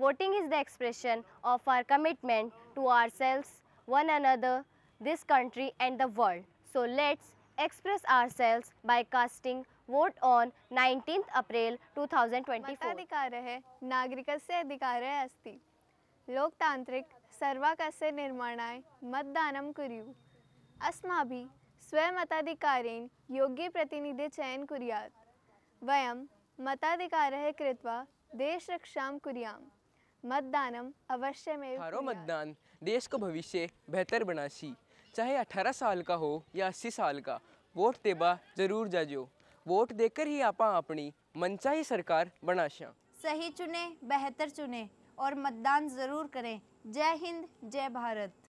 Voting is the expression of our commitment to ourselves, one another, this country and the world. So let's express ourselves by casting vote on 19th April 2024 अधिकार है नागरिकस्य अधिकारः अस्ति लोकतान्त्रिक सर्वाकस्य निर्माणाय मतदानं कुर्युः अस्माभिः स्वमताधिकारेण योग्यप्रतिनिधिचयनं कुर्यात् वयं मताधिकारः कृत्वा देशरक्षां कुर्याम् मतदानम अवश्य में हमारो मतदान देश को भविष्य बेहतर बनासी चाहे 18 साल का हो या 80 साल का वोट देबा जरूर जाजो वोट देकर ही आप अपनी मनचाही सरकार बनाशा सही चुने बेहतर चुने और मतदान जरूर करें जय हिंद जय भारत